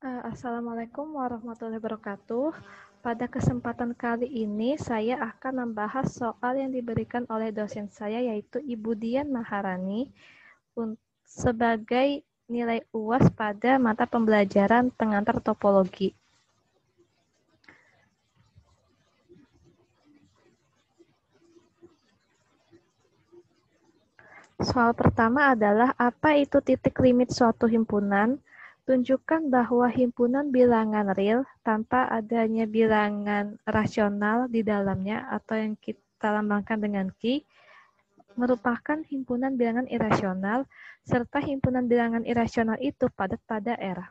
Eh, Assalamualaikum warahmatullahi wabarakatuh. Pada kesempatan kali ini saya akan membahas soal yang diberikan oleh dosen saya yaitu Ibu Dian Maharani sebagai nilai UAS pada mata pembelajaran pengantar topologi. Soal pertama adalah apa itu titik limit suatu himpunan? Tunjukkan bahwa himpunan bilangan real tanpa adanya bilangan rasional di dalamnya atau yang kita lambangkan dengan Q merupakan himpunan bilangan irasional serta himpunan bilangan irasional itu padat pada R.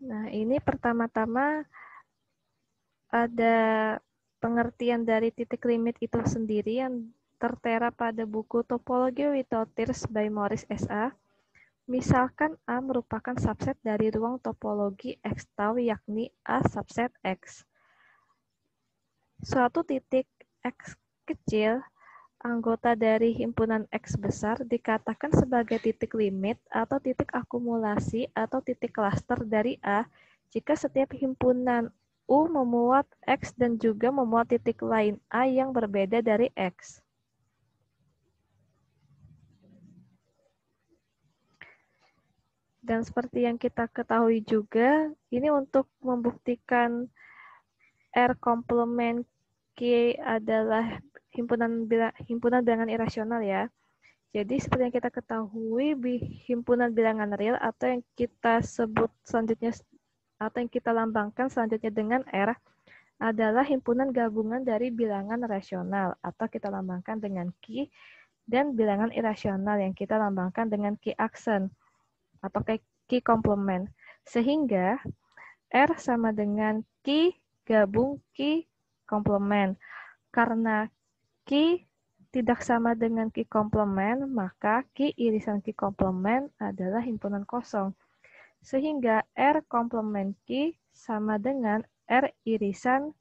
Nah, ini pertama-tama ada pengertian dari titik limit itu sendiri yang tertera pada buku Topology Without Tears by Morris S.A., misalkan A merupakan subset dari ruang topologi X tau yakni A subset X. Suatu titik X kecil, anggota dari himpunan X besar dikatakan sebagai titik limit atau titik akumulasi atau titik klaster dari A jika setiap himpunan U memuat X dan juga memuat titik lain A yang berbeda dari X. Dan seperti yang kita ketahui juga, ini untuk membuktikan R komplement K adalah himpunan bila, himpunan bilangan irasional ya. Jadi seperti yang kita ketahui, himpunan bilangan real atau yang kita sebut selanjutnya atau yang kita lambangkan selanjutnya dengan R adalah himpunan gabungan dari bilangan rasional atau kita lambangkan dengan Q dan bilangan irasional yang kita lambangkan dengan Q aksen atau key complement. Sehingga R sama dengan key gabung key complement. Karena key tidak sama dengan key complement, maka key irisan key complement adalah himpunan kosong. Sehingga R complement key sama dengan R irisan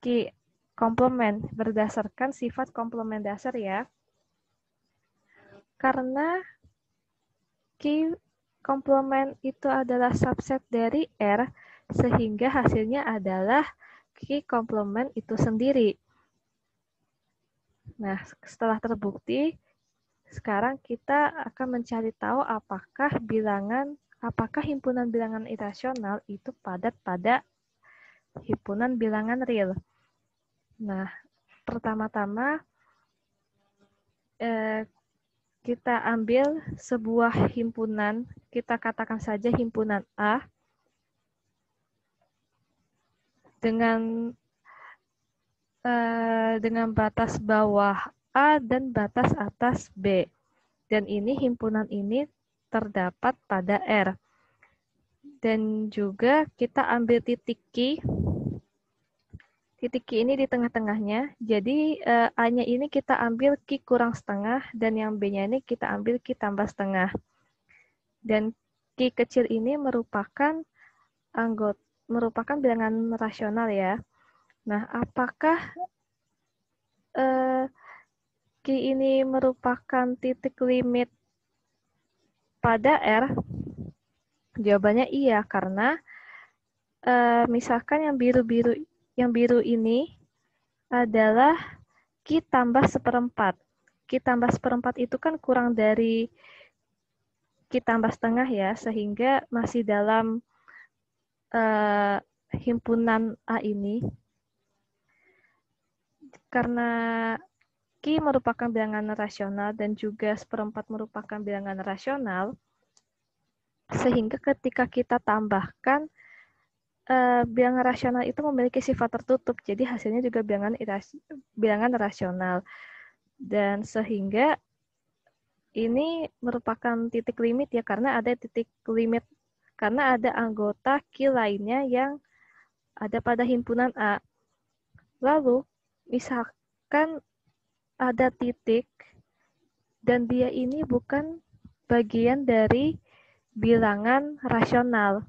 key complement berdasarkan sifat komplement dasar ya. Karena memiliki komplement itu adalah subset dari R, sehingga hasilnya adalah key komplement itu sendiri. Nah, setelah terbukti, sekarang kita akan mencari tahu apakah bilangan apakah himpunan bilangan irasional itu padat pada himpunan bilangan real. Nah, pertama-tama eh, kita ambil sebuah himpunan, kita katakan saja himpunan A dengan eh, dengan batas bawah A dan batas atas B. Dan ini himpunan ini terdapat pada R. Dan juga kita ambil titik Q titik Q ini di tengah-tengahnya. Jadi uh, A-nya ini kita ambil Q kurang setengah, dan yang B-nya ini kita ambil Q tambah setengah. Dan Q kecil ini merupakan anggota merupakan bilangan rasional ya. Nah, apakah eh, Q uh, ini merupakan titik limit pada R? Jawabannya iya, karena uh, misalkan yang biru-biru yang biru ini adalah Q tambah seperempat. Q tambah seperempat itu kan kurang dari Q tambah setengah ya, sehingga masih dalam uh, himpunan A ini. Karena Q merupakan bilangan rasional dan juga seperempat merupakan bilangan rasional, sehingga ketika kita tambahkan Eh, bilangan rasional itu memiliki sifat tertutup, jadi hasilnya juga bilangan irasi, bilangan rasional. Dan sehingga ini merupakan titik limit ya karena ada titik limit karena ada anggota Q lainnya yang ada pada himpunan A. Lalu misalkan ada titik dan dia ini bukan bagian dari bilangan rasional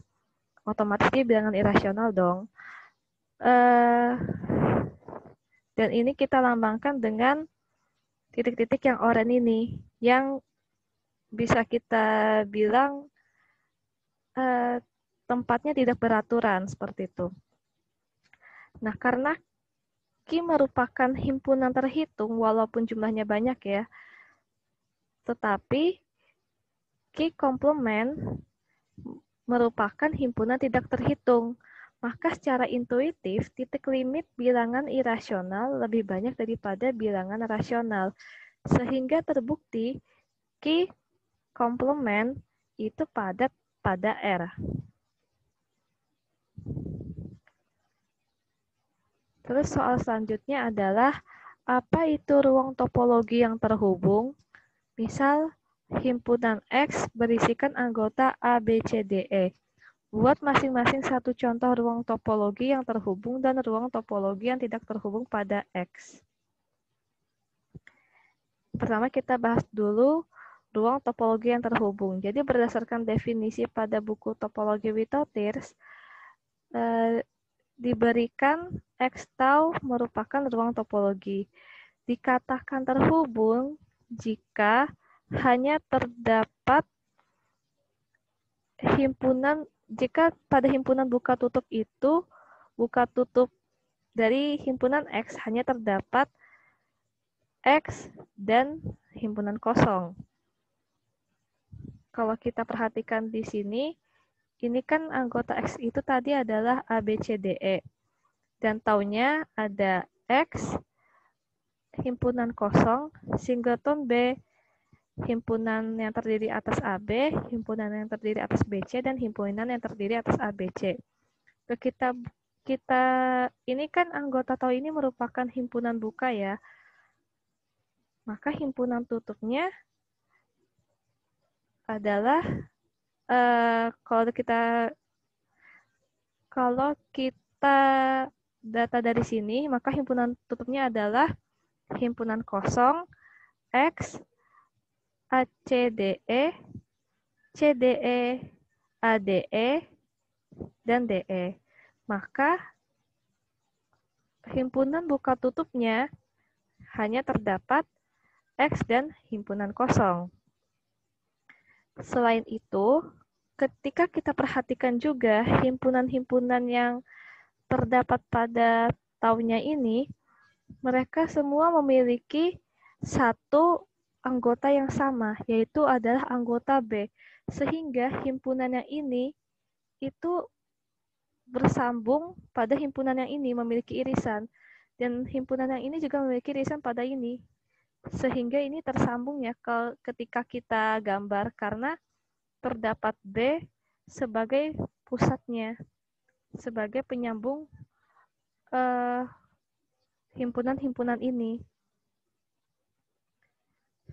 otomatis dia bilangan irasional dong. Uh, dan ini kita lambangkan dengan titik-titik yang oranye ini, yang bisa kita bilang uh, tempatnya tidak beraturan seperti itu. Nah, karena Ki merupakan himpunan terhitung walaupun jumlahnya banyak ya, tetapi Ki komplement merupakan himpunan tidak terhitung. Maka secara intuitif, titik limit bilangan irasional lebih banyak daripada bilangan rasional. Sehingga terbukti Q komplement itu padat pada R. Terus soal selanjutnya adalah apa itu ruang topologi yang terhubung? Misal himpunan X berisikan anggota A, B, C, D, E. Buat masing-masing satu contoh ruang topologi yang terhubung dan ruang topologi yang tidak terhubung pada X. Pertama kita bahas dulu ruang topologi yang terhubung. Jadi berdasarkan definisi pada buku topologi Witotirs, eh, diberikan X tau merupakan ruang topologi. Dikatakan terhubung jika hanya terdapat himpunan jika pada himpunan buka tutup itu buka tutup dari himpunan X hanya terdapat X dan himpunan kosong. Kalau kita perhatikan di sini, ini kan anggota X itu tadi adalah a b c d e Dan taunya ada X, himpunan kosong, singleton B, himpunan yang terdiri atas AB, himpunan yang terdiri atas BC, dan himpunan yang terdiri atas ABC. Kita, kita ini kan anggota tau ini merupakan himpunan buka ya. Maka himpunan tutupnya adalah uh, kalau kita kalau kita data dari sini maka himpunan tutupnya adalah himpunan kosong x ACDE, CDE, ADE, dan DE. Maka himpunan buka tutupnya hanya terdapat X dan himpunan kosong. Selain itu, ketika kita perhatikan juga himpunan-himpunan yang terdapat pada tahunnya ini, mereka semua memiliki satu anggota yang sama, yaitu adalah anggota B. Sehingga himpunan yang ini itu bersambung pada himpunan yang ini memiliki irisan dan himpunan yang ini juga memiliki irisan pada ini sehingga ini tersambung ya ketika kita gambar karena terdapat B sebagai pusatnya sebagai penyambung eh, himpunan himpunan -himpunan ini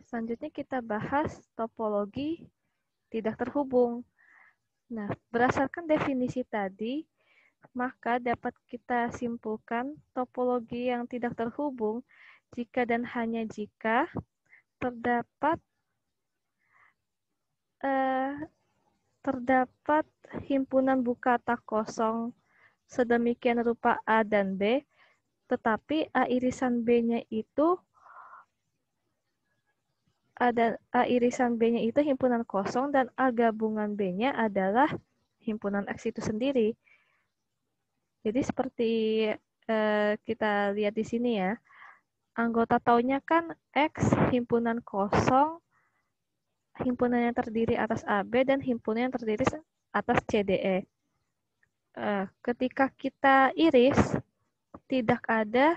selanjutnya kita bahas topologi tidak terhubung. Nah, berdasarkan definisi tadi, maka dapat kita simpulkan topologi yang tidak terhubung jika dan hanya jika terdapat eh, terdapat himpunan buka tak kosong sedemikian rupa A dan B, tetapi A irisan B-nya itu A dan A irisan B-nya itu himpunan kosong dan A gabungan B-nya adalah himpunan X itu sendiri. Jadi seperti eh, kita lihat di sini ya, anggota taunya kan X himpunan kosong, himpunan yang terdiri atas AB dan himpunan yang terdiri atas CDE. Eh, ketika kita iris, tidak ada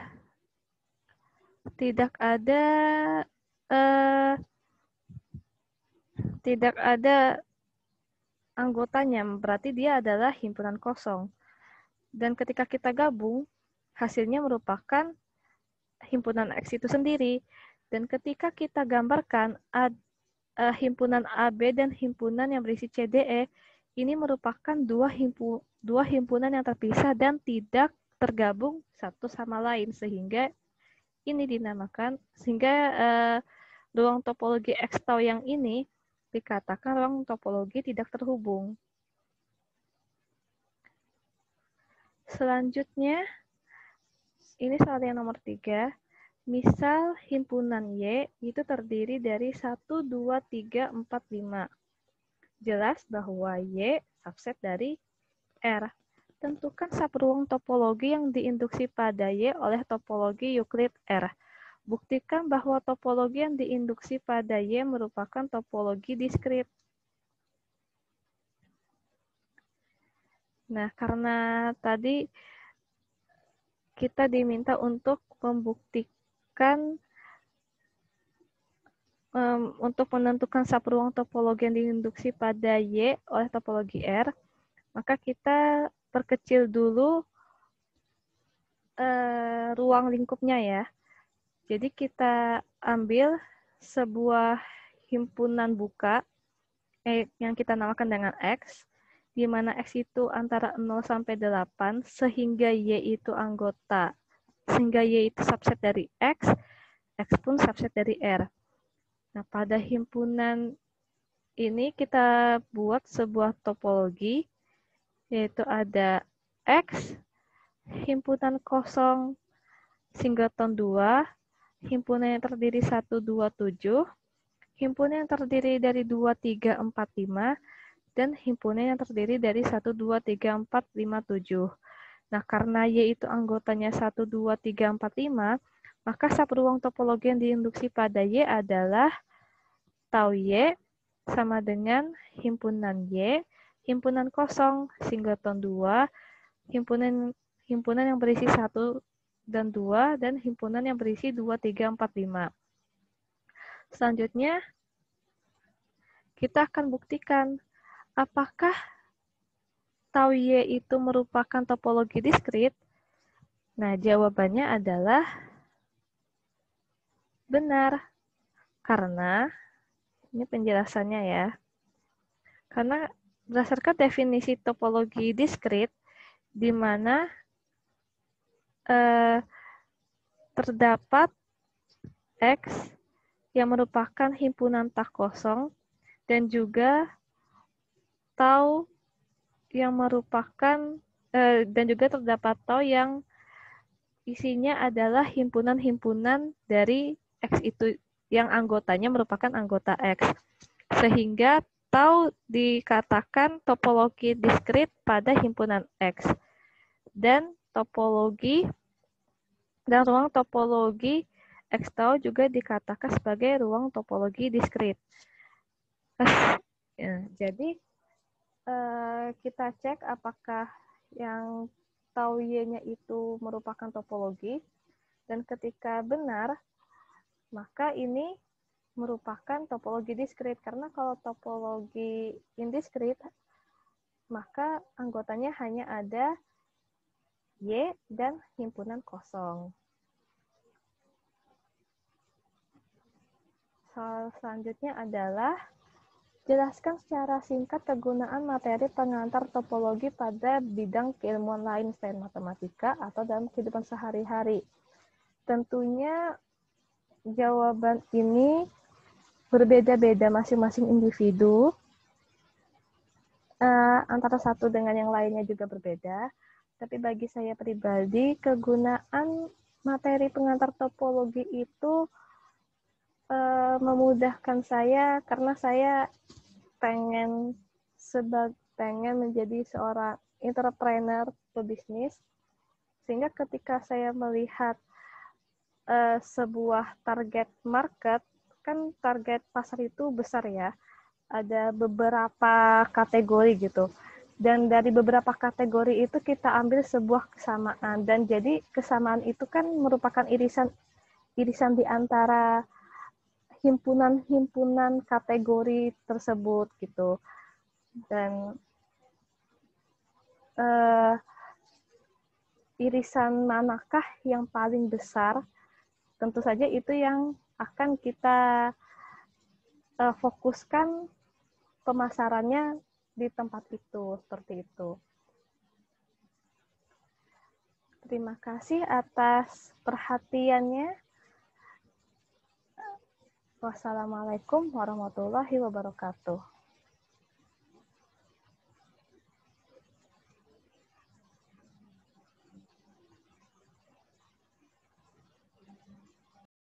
tidak ada eh, tidak ada anggotanya, berarti dia adalah himpunan kosong. Dan ketika kita gabung, hasilnya merupakan himpunan X itu sendiri. Dan ketika kita gambarkan ad, uh, himpunan AB dan himpunan yang berisi CDE, ini merupakan dua, himpu, dua himpunan yang terpisah dan tidak tergabung satu sama lain sehingga ini dinamakan sehingga uh, ruang topologi X tau yang ini dikatakan ruang topologi tidak terhubung. Selanjutnya, ini soal yang nomor tiga. Misal himpunan Y itu terdiri dari 1, 2, 3, 4, 5. Jelas bahwa Y subset dari R. Tentukan subruang topologi yang diinduksi pada Y oleh topologi Euclid R Buktikan bahwa topologi yang diinduksi pada Y merupakan topologi diskrit. Nah, karena tadi kita diminta untuk membuktikan um, untuk menentukan subruang topologi yang diinduksi pada Y oleh topologi R, maka kita perkecil dulu uh, ruang lingkupnya ya. Jadi kita ambil sebuah himpunan buka eh, yang kita namakan dengan X, di mana X itu antara 0 sampai 8, sehingga Y itu anggota. Sehingga Y itu subset dari X, X pun subset dari R. Nah, pada himpunan ini kita buat sebuah topologi, yaitu ada X, himpunan kosong, singleton 2, himpunan yang terdiri tujuh, himpunan yang terdiri dari lima, dan himpunan yang terdiri dari tujuh. Nah, karena Y itu anggotanya lima, maka subruang topologi yang diinduksi pada Y adalah tau Y sama dengan himpunan Y, himpunan kosong singleton 2, himpunan himpunan yang berisi satu dan 2 dan himpunan yang berisi 2, 3, 4, 5. Selanjutnya, kita akan buktikan apakah tau Y itu merupakan topologi diskrit. Nah, jawabannya adalah benar. Karena, ini penjelasannya ya, karena berdasarkan definisi topologi diskrit, di mana Eh, terdapat X yang merupakan himpunan tak kosong dan juga tau yang merupakan eh, dan juga terdapat tau yang isinya adalah himpunan-himpunan dari X itu yang anggotanya merupakan anggota X. Sehingga tau dikatakan topologi diskrit pada himpunan X. Dan topologi dan ruang topologi X tau juga dikatakan sebagai ruang topologi diskrit. Eh, ya, jadi eh, kita cek apakah yang tau Y-nya itu merupakan topologi dan ketika benar maka ini merupakan topologi diskrit karena kalau topologi indiskrit maka anggotanya hanya ada Y dan himpunan kosong. Soal selanjutnya adalah jelaskan secara singkat kegunaan materi pengantar topologi pada bidang keilmuan lain selain matematika atau dalam kehidupan sehari-hari. Tentunya jawaban ini berbeda-beda masing-masing individu. Eh, antara satu dengan yang lainnya juga berbeda. Tapi bagi saya pribadi, kegunaan materi pengantar topologi itu e, memudahkan saya karena saya pengen sebag pengen menjadi seorang entrepreneur pebisnis sehingga ketika saya melihat e, sebuah target market kan target pasar itu besar ya ada beberapa kategori gitu dan dari beberapa kategori itu kita ambil sebuah kesamaan dan jadi kesamaan itu kan merupakan irisan irisan di antara himpunan-himpunan kategori tersebut gitu dan uh, irisan manakah yang paling besar tentu saja itu yang akan kita uh, fokuskan pemasarannya di tempat itu seperti itu. Terima kasih atas perhatiannya. Wassalamualaikum warahmatullahi wabarakatuh.